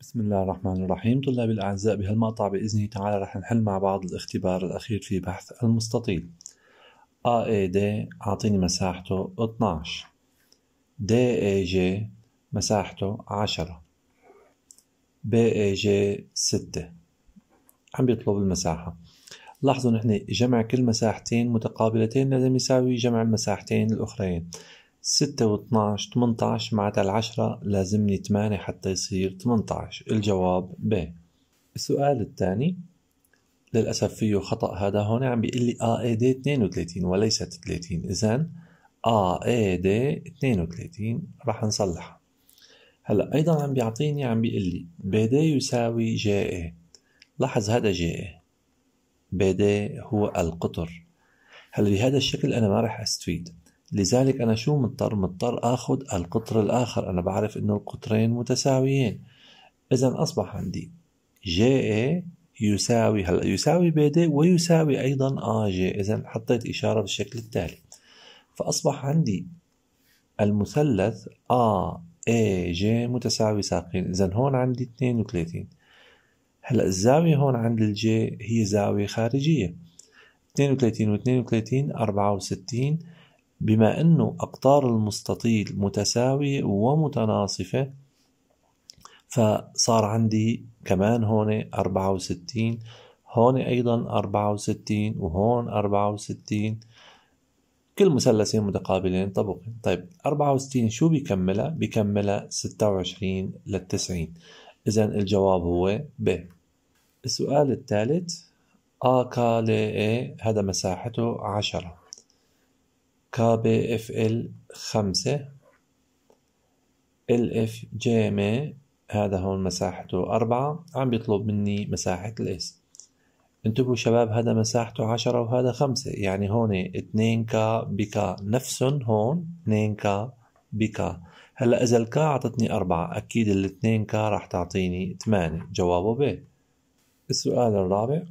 بسم الله الرحمن الرحيم طلابي الأعزاء بهالمقطع بإذنه تعالى رح نحل مع بعض الاختبار الأخير في بحث المستطيل AAD أعطيني مساحته 12 DAG مساحته 10 BAG 6 عم بيطلب المساحة لاحظوا نحن جمع كل مساحتين متقابلتين لازم يساوي جمع المساحتين الأخرين ستة واتناش تمنتاش معناتها العشرة لازمني تمانية حتى يصير تمنتاش الجواب ب السؤال الثاني للأسف فيه خطأ هذا هون عم بيقول لي AAD 32 وليست 30 إذا AAD 32 راح نصلحها هلا أيضا عم بيعطيني عم بيقول لي BD يساوي JA لاحظ هذا JA BD هو القطر هلا بهذا الشكل أنا ما راح أستفيد لذلك أنا شو مضطر مضطر آخذ القطر الآخر أنا بعرف أنه القطرين متساويين إذا أصبح عندي جي يساوي هلا يساوي بي دي ويساوي أيضا آ جي إذا حطيت إشارة بالشكل التالي فأصبح عندي المثلث آ اي جي متساوي ساقين إذا هون عندي 32 هلا الزاوية هون عند الجي هي زاوية خارجية 32 و 32 64 بما أنه أقطار المستطيل متساوية ومتناصفة فصار عندي كمان هون 64 هون أيضا 64 وهون 64 كل مثلثين متقابلين طبقي طيب 64 شو بيكملها؟ بيكملها 26 لل 90 إذا الجواب هو ب السؤال الثالث آ كا ل إيه هذا مساحته 10 كا اف ال خمسة ال اف جي هذا هون مساحته أربعة عم بيطلب مني مساحة الاس انتبهوا شباب هذا مساحته عشرة وهذا خمسة يعني هون اتنين كا بكا نفسهم هون اتنين كا بكا هلا إذا الكا أعطتني أربعة أكيد الاتنين كا راح تعطيني ثمانية جوابه ب السؤال الرابع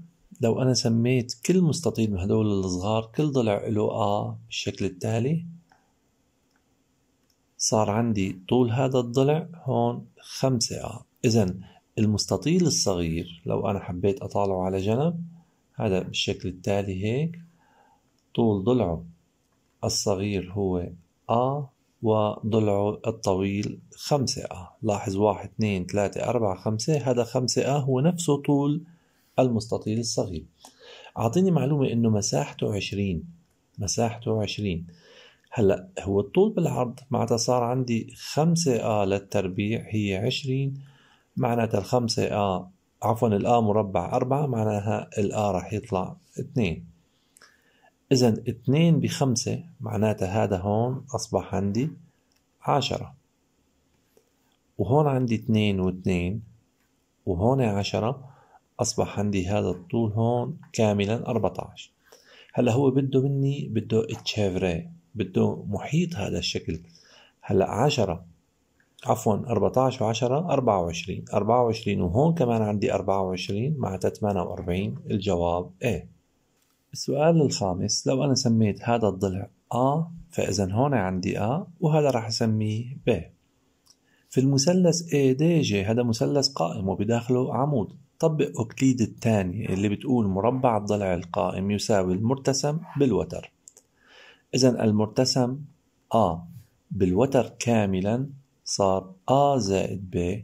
لو أنا سميت كل مستطيل من هدول الصغار كل ضلع له آ بالشكل التالي صار عندي طول هذا الضلع هون خمسة آ إذا المستطيل الصغير لو أنا حبيت أطالعه على جنب هذا بالشكل التالي هيك طول ضلعه الصغير هو آ وضلعه الطويل خمسة آ لاحظ واحد اثنين ثلاثة أربعة خمسة هذا خمسة آ هو نفسه طول المستطيل الصغير أعطيني معلومة إنه مساحته 20 مساحته 20 هلا هو الطول بالعرض معناتها صار عندي 5 آ للتربيع هي 20 معناتها الخمسة آ عفوا الآ مربع 4 معناها الآ رح يطلع 2 إذا 2 بخمسة معناتها هذا هون أصبح عندي 10 وهون عندي 2 و2 وهون 10 أصبح عندي هذا الطول هون كاملا 14 هلا هو بده مني بده اتشافري بده محيط هذا الشكل هلا 10 عفوا 14 و10 24 24 وهون كمان عندي 24 مع 48 الجواب A السؤال الخامس لو أنا سميت هذا الضلع A فإذا هون عندي A وهذا راح أسميه B في المثلث ADJ هذا مثلث قائم وبداخله عمود طبق أوكليد الثاني اللي بتقول مربع الضلع القائم يساوي المرتسم بالوتر إذا المرتسم أ بالوتر كاملا صار أ زائد ب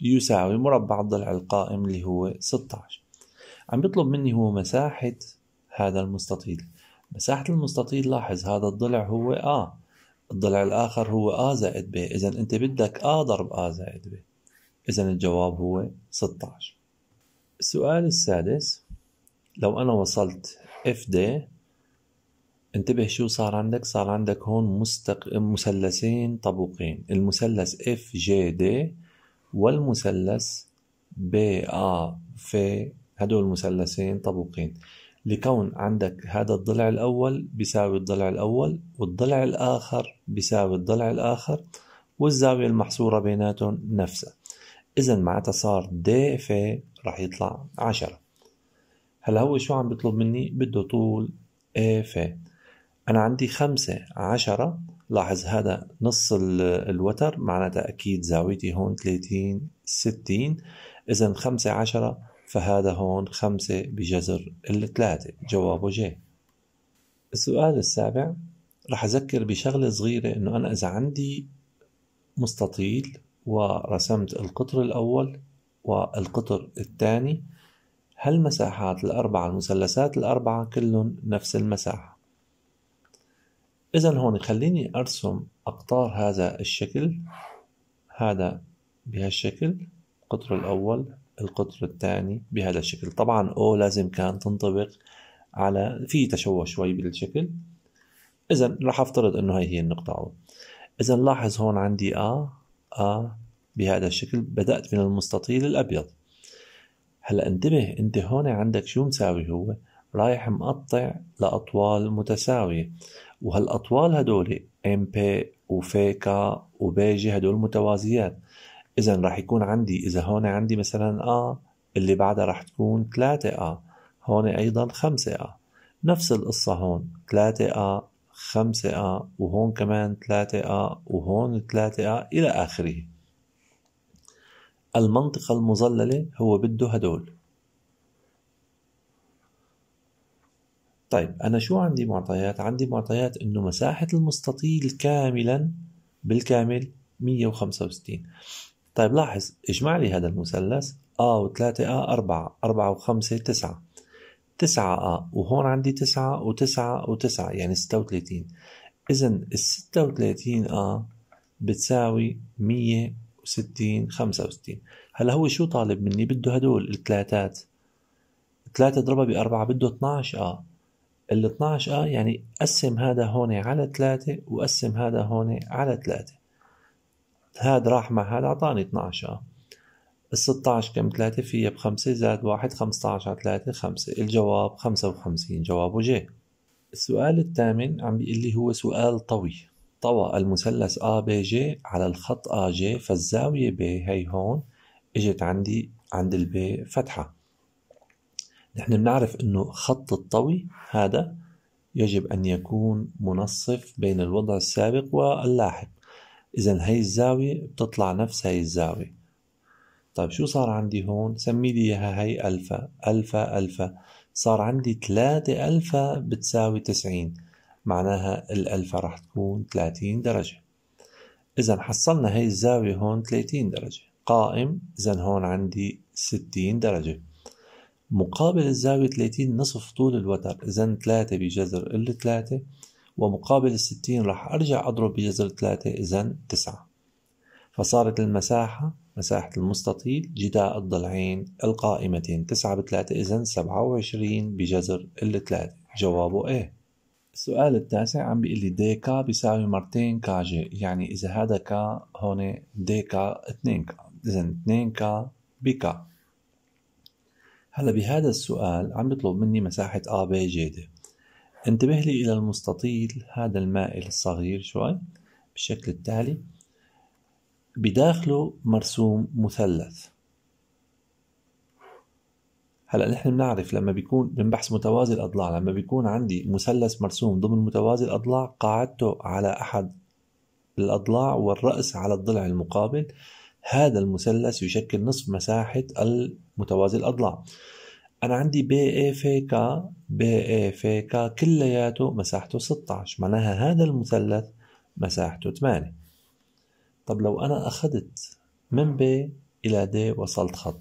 يساوي مربع الضلع القائم اللي هو 16 عم بيطلب مني هو مساحة هذا المستطيل مساحة المستطيل لاحظ هذا الضلع هو آ الضلع الآخر هو آ زائد ب إذا أنت بدك آ ضرب آ زائد ب إذا الجواب هو 16 السؤال السادس لو أنا وصلت اف دي انتبه شو صار عندك صار عندك هون مستق... مثلثين طبقين المثلث اف جي دي والمثلث بي ا في هدول مثلثين طبقين لكون عندك هذا الضلع الأول بيساوي الضلع الأول والضلع الآخر بيساوي الضلع الآخر والزاوية المحصورة بيناتهم نفسها إذا معناتها صار د ف راح يطلع عشرة هلا هو شو عم بيطلب مني بده طول اي ف أنا عندي خمسة عشرة لاحظ هذا نص الوتر معناتها أكيد زاويتي هون 30 60 إذا خمسة عشرة فهذا هون خمسة بجذر الثلاثة جوابه جي السؤال السابع رح أذكر بشغلة صغيرة إنه أنا إذا عندي مستطيل ورسمت القطر الأول والقطر الثاني هالمساحات الأربعة المثلثات الأربعة كلهم نفس المساحة إذا هون خليني أرسم أقطار هذا الشكل هذا بهالشكل القطر الأول القطر الثاني بهذا الشكل طبعا أو لازم كان تنطبق على في تشوه شوي بالشكل إذا راح أفترض إنه هي هي النقطة أو إذا لاحظ هون عندي آ آه آ آه، بهذا الشكل بدأت من المستطيل الأبيض هلا انتبه انت هون عندك شو مساوي هو رايح مقطع لأطوال متساوية وهالأطوال هدول وفي وفيكا وبيجي هدول متوازيات إذا راح يكون عندي إذا هون عندي مثلا آ اللي بعدها راح تكون 3 آ هون أيضا 5 آ نفس القصة هون 3 آ خمسة A وهون كمان ثلاثة A وهون ثلاثة A إلى آخره المنطقة المظللة هو بده هدول طيب أنا شو عندي معطيات؟ عندي معطيات إنه مساحة المستطيل كاملا بالكامل 165 طيب لاحظ اجمع لي هذا المثلث A و 3A 4 4 و 5 9 تسعة أ وهون عندي تسعة وتسعة وتسعة يعني ستة وثلاثين إذا الستة وثلاثين أ بتساوي مية وستين خمسة وستين هلا هو شو طالب مني بده هدول الثلاثات ثلاثة اضربها بأربعة بده 12 أ ال 12 أ يعني قسم هذا هون على ثلاثة وقسم هذا هون على ثلاثة هاد راح مع هاد أعطاني 12 أ الستاعش كم تلاتة فيها بخمسة زائد واحد خمستاعش على تلاتة خمسة الجواب خمسة وخمسين جوابه جي السؤال الثامن عم بيقول لي هو سؤال طوي طوى المثلث ا ب جي على الخط ا جي فالزاوية ب هي هون اجت عندي عند الب فتحة نحن بنعرف انه خط الطوي هذا يجب ان يكون منصف بين الوضع السابق واللاحق اذا هي الزاوية بتطلع نفس هي الزاوية طيب شو صار عندي هون سمي لي اياها هي الفا الفا الفا صار عندي 3 الفا بتساوي 90 معناها الالفا راح تكون 30 درجه اذا حصلنا هي الزاويه هون 30 درجه قائم اذا هون عندي 60 درجه مقابل الزاوية 30 نصف طول الوتر إذا 3 بجذر ال 3 ومقابل ال 60 راح أرجع أضرب بجذر 3 إذا 9 فصارت المساحة مساحة المستطيل جداء الضلعين القائمتين تسعة بثلاثة إذن سبعة وعشرين بجذر الثلاثة جوابه إيه السؤال التاسع عم بيقول لي دي كا بيساوي مرتين كا جي يعني إذا هذا كا هون دي كا 2 كا إذا 2 كا بكا هلا بهذا السؤال عم بيطلب مني مساحة آ بي جيدة انتبه لي إلى المستطيل هذا المائل الصغير شوي بالشكل التالي بداخله مرسوم مثلث هلا نحن بنعرف لما بيكون من بحث متوازي الاضلاع لما بيكون عندي مثلث مرسوم ضمن متوازي الاضلاع قاعدته على احد الاضلاع والراس على الضلع المقابل هذا المثلث يشكل نصف مساحه المتوازي الاضلاع انا عندي بي اي في كا بي اي في كا كلياته مساحته 16 معناها هذا المثلث مساحته 8 طب لو أنا أخذت من ب إلى د وصلت خط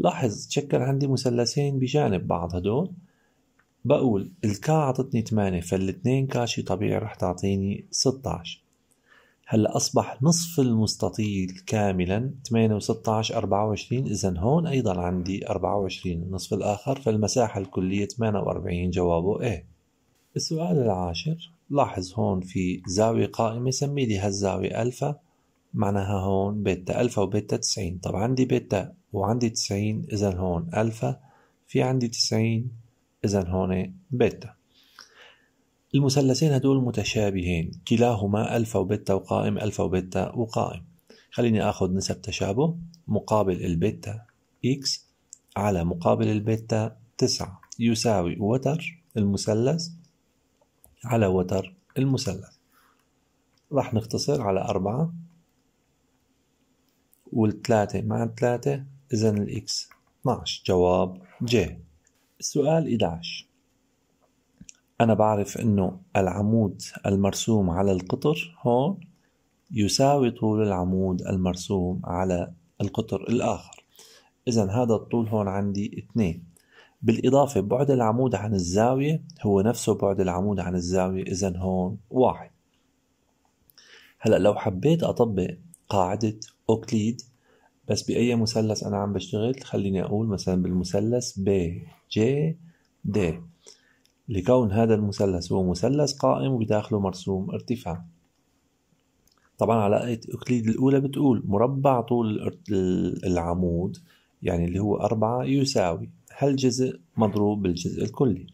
لاحظ تشكل عندي مثلثين بجانب بعض هدول بقول الكا عطتني 8 فالاثنين كا شي طبيعي رح تعطيني 16 هلا اصبح نصف المستطيل كاملا 8 و16 24 اذا هون ايضا عندي 24 النصف الاخر فالمساحه الكليه 48 جوابه ايه السؤال العاشر لاحظ هون في زاوية قائمة سمي لي هالزاوية ألفا معناها هون بيتا ألفا وبيتا تسعين طب عندي بيتا وعندي تسعين إذا هون ألفا في عندي تسعين إذا هون بيتا المثلثين هدول متشابهين كلاهما ألفا وبيتا وقائم ألفا وبيتا وقائم خليني أخذ نسب تشابه مقابل البيتا إكس على مقابل البيتا تسعة يساوي وتر المثلث على وتر المثلث راح نختصر على أربعة والثلاثة مع الثلاثة إذا الإكس 12 جواب ج السؤال 11 أنا بعرف إنه العمود المرسوم على القطر هون يساوي طول العمود المرسوم على القطر الآخر إذا هذا الطول هون عندي 2 بالإضافة بعد العمود عن الزاوية هو نفسه بعد العمود عن الزاوية إذا هون واحد هلأ لو حبيت أطبق قاعدة أوكليد بس بأي مثلث أنا عم بشتغل خليني أقول مثلا بالمثلث ب ج د لكون هذا المثلث هو مثلث قائم وبداخله مرسوم ارتفاع طبعا علاقة أوكليد الأولى بتقول مربع طول العمود يعني اللي هو أربعة يساوي هالجزء مضروب بالجزء الكلي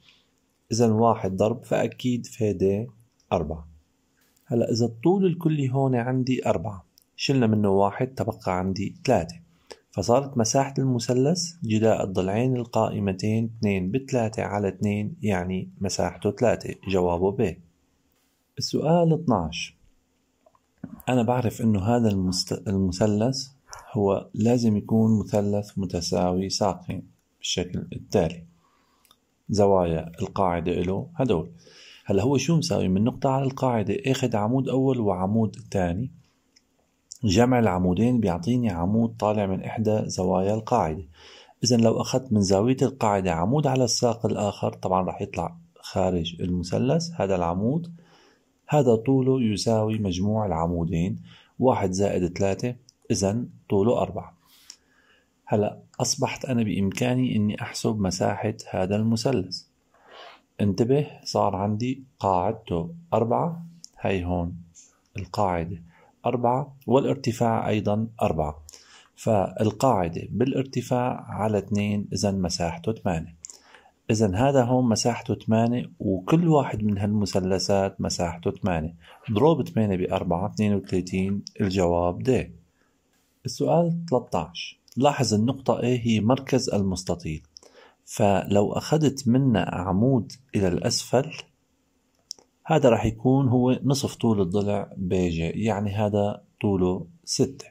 إذا واحد ضرب فأكيد فايدة أربعة هلا إذا الطول الكلي هون عندي أربعة شلنا منه واحد تبقى عندي ثلاثة فصارت مساحة المثلث جلاء الضلعين القائمتين 2 بثلاثة على 2 يعني مساحته 3 جوابه ب السؤال 12 أنا بعرف أنه هذا المثلث هو لازم يكون مثلث متساوي ساقين بالشكل التالي زوايا القاعدة له هدول هلا هو شو مساوي من نقطة على القاعدة اخد إيه عمود أول وعمود تاني جمع العمودين بيعطيني عمود طالع من إحدى زوايا القاعدة إذا لو أخذت من زاوية القاعدة عمود على الساق الآخر طبعا رح يطلع خارج المثلث هذا العمود هذا طوله يساوي مجموع العمودين واحد زائد ثلاثة إذا طوله أربعة هلأ أصبحت أنا بإمكاني أني أحسب مساحة هذا المثلث انتبه صار عندي قاعدته أربعة هاي هون القاعدة أربعة والارتفاع أيضا أربعة فالقاعدة بالارتفاع على اثنين إذا مساحته ثمانية إذا هذا هون مساحته ثمانية وكل واحد من هالمثلثات مساحته ثمانية ضرب ثمانية بأربعة وثلاثين الجواب ده السؤال 13 لاحظ النقطة A هي مركز المستطيل فلو أخذت منا عمود إلى الأسفل هذا راح يكون هو نصف طول الضلع بيجي يعني هذا طوله ستة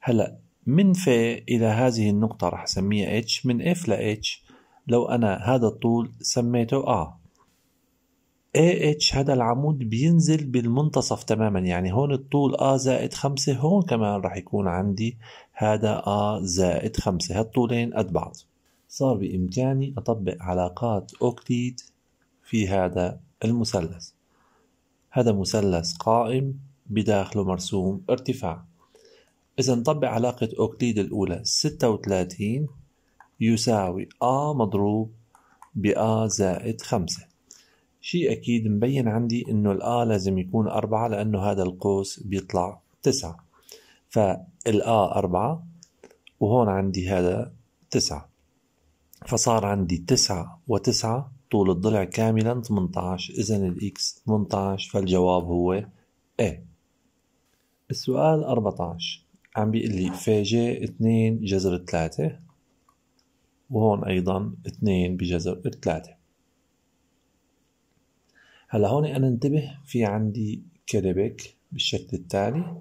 هلأ من ف إلى هذه النقطة راح أسميها H من F ل H لو أنا هذا الطول سميته A AH هذا العمود بينزل بالمنتصف تماما يعني هون الطول A زائد خمسة هون كمان راح يكون عندي هذا آ زائد خمسة هالطولين قد بعض صار بإمكاني أطبق علاقات أوكليد في هذا المثلث هذا مثلث قائم بداخله مرسوم ارتفاع إذا نطبق علاقة أوكليد الأولى 36 يساوي آ مضروب ب A زائد 5 شيء أكيد مبين عندي إنه الآ لازم يكون أربعة لأنه هذا القوس بيطلع تسعة فالآ أربعة وهون عندي هذا تسعة فصار عندي تسعة وتسعة طول الضلع كاملا 18 إذا الإكس 18 فالجواب هو A السؤال 14 عم بيقول لي في جي 2 جذر 3 وهون أيضا 2 بجذر 3 هلا هون أنا انتبه في عندي كربك بالشكل التالي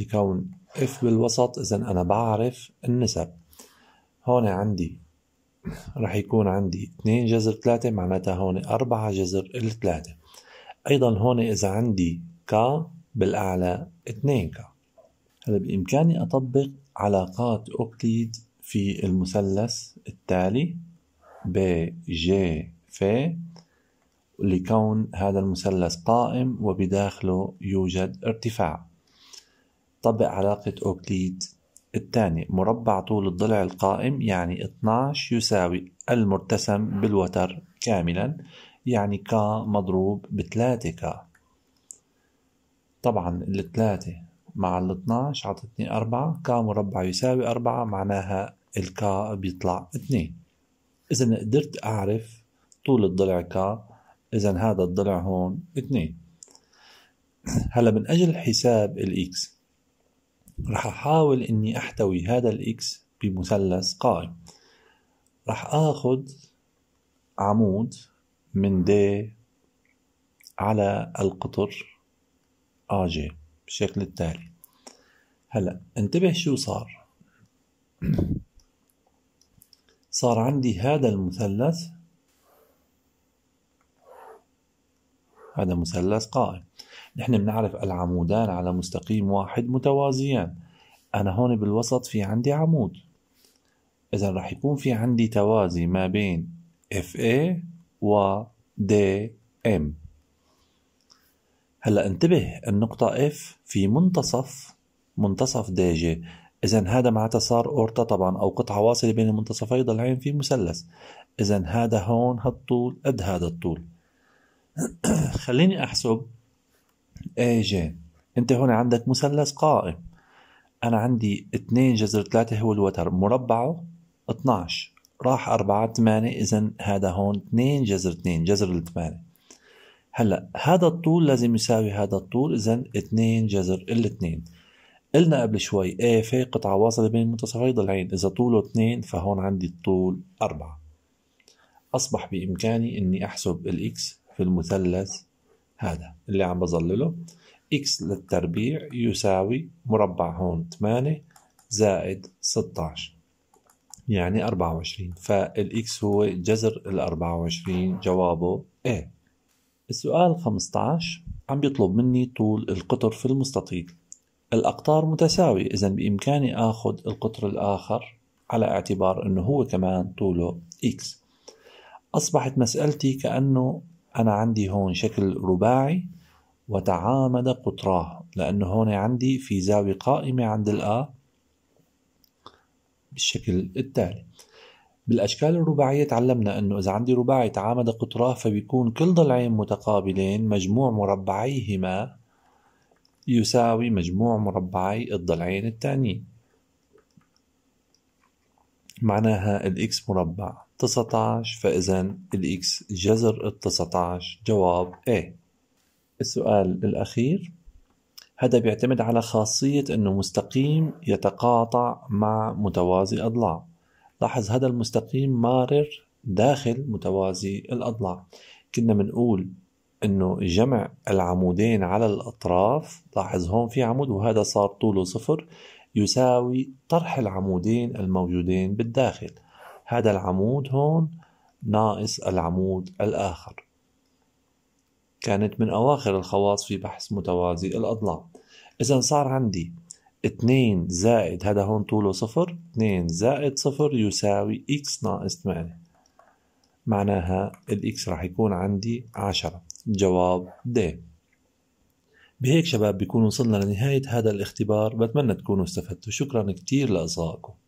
لكون اف بالوسط اذا انا بعرف النسب هون عندي رح يكون عندي 2 جذر 3 معناتها هون 4 جذر الثلاثة ايضا هون اذا عندي ك بالاعلى 2 ك هلا بامكاني اطبق علاقات اوكليد في المثلث التالي ب ج ف لكون هذا المثلث قائم وبداخله يوجد ارتفاع طبق علاقة أوكليد الثاني مربع طول الضلع القائم يعني 12 يساوي المرتسم بالوتر كاملا يعني ك مضروب 3 ك طبعا 3 مع ال 12 عطتني أربعة ك مربع يساوي أربعة معناها الكا بيطلع 2 إذا قدرت أعرف طول الضلع كا إذا هذا الضلع هون 2 هلا من أجل حساب الإكس راح أحاول إني أحتوي هذا الإكس بمثلث قائم راح آخذ عمود من د على القطر AJ بالشكل التالي هلا انتبه شو صار صار عندي هذا المثلث هذا مثلث قائم نحن بنعرف العمودان على مستقيم واحد متوازيان أنا هون بالوسط في عندي عمود إذا رح يكون في عندي توازي ما بين FA و DM هلا انتبه النقطة F في منتصف منتصف جي إذا هذا معناتها صار أورتا طبعا أو قطعة واصلة بين المنتصفين ضلعين في مثلث إذا هذا هون هالطول قد هذا الطول خليني أحسب إيه، جي انت هون عندك مثلث قائم انا عندي 2 جذر 3 هو الوتر مربعه 12 راح 4 8 اذا هذا هون 2 جذر 2 جذر الثمانية هلا هذا الطول لازم يساوي هذا الطول اذا 2 جذر الاثنين قلنا قبل شوي اي في قطعة واصلة بين منتصفي ضلعين إذا طوله اثنين فهون عندي الطول أربعة أصبح بإمكاني إني أحسب الإكس في المثلث هذا اللي عم بظلله x للتربيع يساوي مربع هون 8 زائد 16 يعني 24 فالإكس هو جذر ال 24 جوابه A السؤال 15 عم بيطلب مني طول القطر في المستطيل الأقطار متساوية إذا بإمكاني آخذ القطر الآخر على اعتبار أنه هو كمان طوله X أصبحت مسألتي كأنه أنا عندي هون شكل رباعي وتعامد قطراه لأنه هون عندي في زاوية قائمة عند الآ بالشكل التالي بالأشكال الرباعية تعلمنا أنه إذا عندي رباعي تعامد قطراه فبيكون كل ضلعين متقابلين مجموع مربعيهما يساوي مجموع مربعي الضلعين الثانيين معناها الإكس مربع 19 فإذا الإكس جذر ال 19 جواب A السؤال الأخير هذا بيعتمد على خاصية أنه مستقيم يتقاطع مع متوازي أضلاع لاحظ هذا المستقيم مارر داخل متوازي الأضلاع كنا بنقول انه جمع العمودين على الاطراف لاحظ هون في عمود وهذا صار طوله صفر يساوي طرح العمودين الموجودين بالداخل هذا العمود هون ناقص العمود الآخر كانت من أواخر الخواص في بحث متوازي الأضلاع إذا صار عندي 2 زائد هذا هون طوله صفر 2 زائد صفر يساوي x ناقص 8 معناها الإكس راح يكون عندي 10 جواب د بهيك شباب بيكون وصلنا لنهاية هذا الاختبار بتمنى تكونوا استفدتوا شكرا كتير لإصغائكم